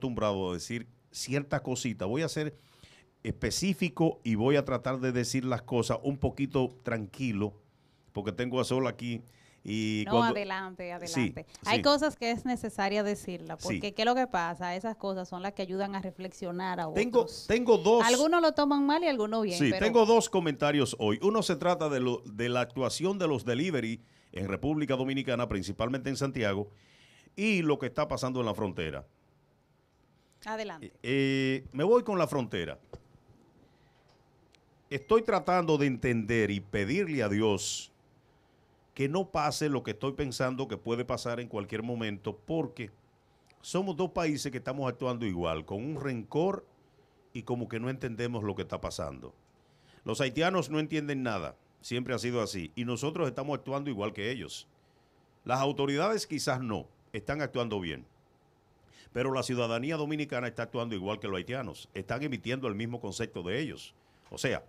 acostumbrado a decir ciertas cositas. Voy a ser específico y voy a tratar de decir las cosas un poquito tranquilo, porque tengo a Sol aquí. Y no, adelante, adelante. Hay cosas que es necesaria decirla, porque ¿qué es lo que pasa? Esas cosas son las que ayudan a reflexionar a tengo, Tengo dos. Algunos lo toman mal y algunos bien. Sí, tengo dos comentarios hoy. Uno se trata de la actuación de los delivery en República Dominicana, principalmente en Santiago, y lo que está pasando en la frontera. Adelante. Eh, eh, me voy con la frontera. Estoy tratando de entender y pedirle a Dios que no pase lo que estoy pensando que puede pasar en cualquier momento, porque somos dos países que estamos actuando igual, con un rencor y como que no entendemos lo que está pasando. Los haitianos no entienden nada, siempre ha sido así, y nosotros estamos actuando igual que ellos. Las autoridades quizás no, están actuando bien. Pero la ciudadanía dominicana está actuando igual que los haitianos. Están emitiendo el mismo concepto de ellos. O sea,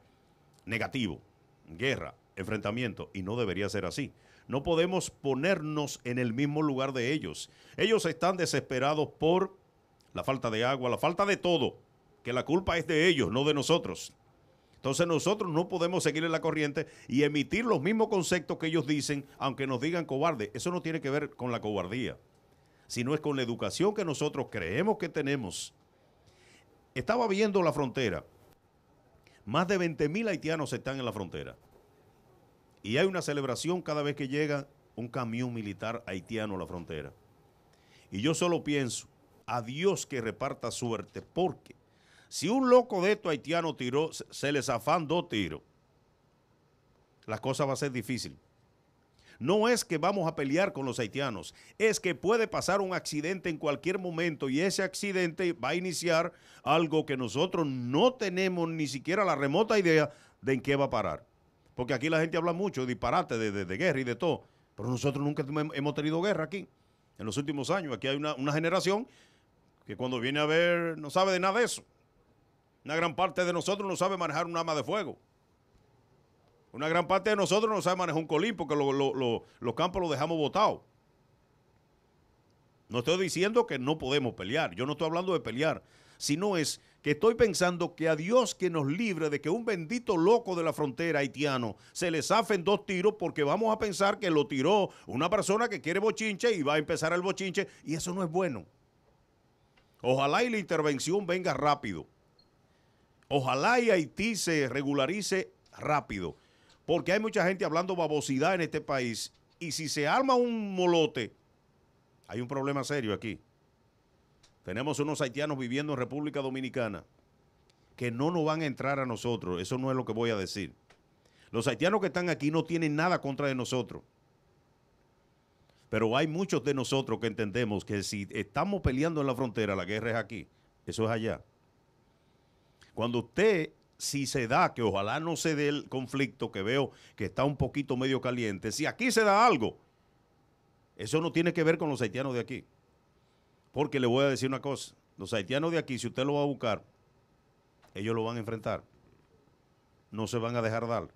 negativo, guerra, enfrentamiento. Y no debería ser así. No podemos ponernos en el mismo lugar de ellos. Ellos están desesperados por la falta de agua, la falta de todo. Que la culpa es de ellos, no de nosotros. Entonces nosotros no podemos seguir en la corriente y emitir los mismos conceptos que ellos dicen, aunque nos digan cobarde. Eso no tiene que ver con la cobardía no es con la educación que nosotros creemos que tenemos. Estaba viendo la frontera. Más de 20 mil haitianos están en la frontera. Y hay una celebración cada vez que llega un camión militar haitiano a la frontera. Y yo solo pienso, a Dios que reparta suerte, porque si un loco de estos haitiano tiró, se les afan dos tiros, la cosa va a ser difícil no es que vamos a pelear con los haitianos, es que puede pasar un accidente en cualquier momento y ese accidente va a iniciar algo que nosotros no tenemos ni siquiera la remota idea de en qué va a parar. Porque aquí la gente habla mucho, disparate de, de, de guerra y de todo, pero nosotros nunca hemos tenido guerra aquí. En los últimos años, aquí hay una, una generación que cuando viene a ver no sabe de nada de eso. Una gran parte de nosotros no sabe manejar un arma de fuego. Una gran parte de nosotros no sabe manejar un colín porque los campos los dejamos votados. No estoy diciendo que no podemos pelear, yo no estoy hablando de pelear, sino es que estoy pensando que a Dios que nos libre de que un bendito loco de la frontera haitiano se le zafen dos tiros porque vamos a pensar que lo tiró una persona que quiere bochinche y va a empezar el bochinche y eso no es bueno. Ojalá y la intervención venga rápido. Ojalá y Haití se regularice rápido porque hay mucha gente hablando babosidad en este país. Y si se arma un molote, hay un problema serio aquí. Tenemos unos haitianos viviendo en República Dominicana que no nos van a entrar a nosotros. Eso no es lo que voy a decir. Los haitianos que están aquí no tienen nada contra de nosotros. Pero hay muchos de nosotros que entendemos que si estamos peleando en la frontera, la guerra es aquí. Eso es allá. Cuando usted si se da, que ojalá no se dé el conflicto que veo que está un poquito medio caliente, si aquí se da algo, eso no tiene que ver con los haitianos de aquí. Porque le voy a decir una cosa, los haitianos de aquí, si usted lo va a buscar, ellos lo van a enfrentar. No se van a dejar dar.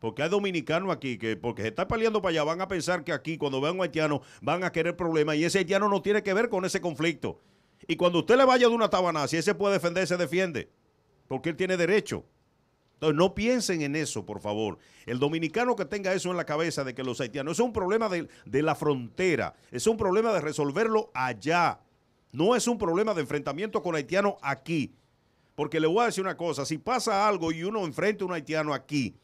Porque hay dominicanos aquí que, porque se está peleando para allá, van a pensar que aquí, cuando vean a un haitiano, van a querer problemas. Y ese haitiano no tiene que ver con ese conflicto. Y cuando usted le vaya de una tabana, si ese puede defender, se defiende porque él tiene derecho. Entonces, no piensen en eso, por favor. El dominicano que tenga eso en la cabeza de que los haitianos, es un problema de, la frontera, es un problema de resolverlo allá. No es un problema de enfrentamiento con haitianos aquí. Porque le voy a decir una cosa, si pasa algo y uno enfrenta a un haitiano aquí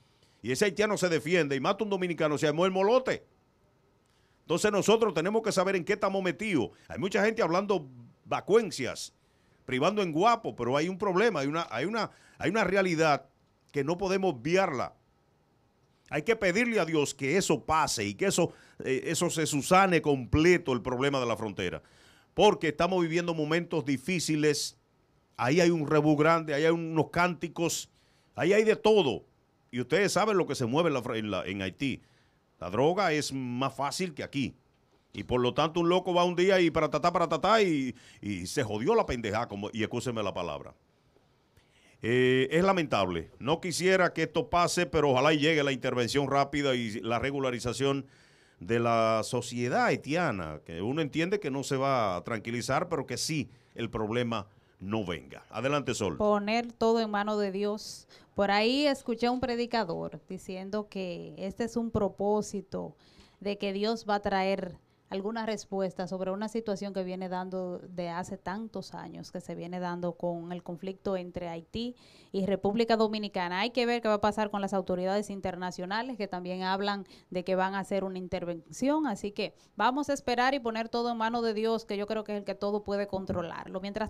y ese haitiano se defiende y mata a un dominicano, se armó el molote. Entonces nosotros tenemos que saber en qué estamos metidos. Hay mucha gente hablando vacuencias privando en guapo, pero hay un problema, hay una, hay una, hay una realidad que no podemos obviarla. Hay que pedirle a Dios que eso pase y que eso, eh, eso se susane completo el problema de la frontera. Porque estamos viviendo momentos difíciles. Ahí hay un rebú grande, ahí hay unos cánticos, ahí hay de todo. Y ustedes saben lo que se mueve en Haití. La droga es más fácil que aquí. Y por lo tanto, un loco va un día y para tatá, para tatá, y, se jodió la pendeja, como, y escúcheme la palabra. Eh, es lamentable. No quisiera que esto pase, pero ojalá llegue la intervención rápida y la regularización de la sociedad haitiana, que uno entiende que no se va a tranquilizar, pero que sí el problema no venga. Adelante, Sol. Poner todo en manos de Dios. Por ahí escuché a un predicador diciendo que este es un propósito de que Dios va a traer alguna respuesta sobre una situación que viene dando de hace tantos años, que se viene dando con el conflicto entre Haití y República Dominicana. Hay que ver qué va a pasar con las autoridades internacionales que también hablan de que van a hacer una intervención, así que vamos a esperar y poner todo en manos de Dios, que yo creo que es el que todo puede controlarlo. Mientras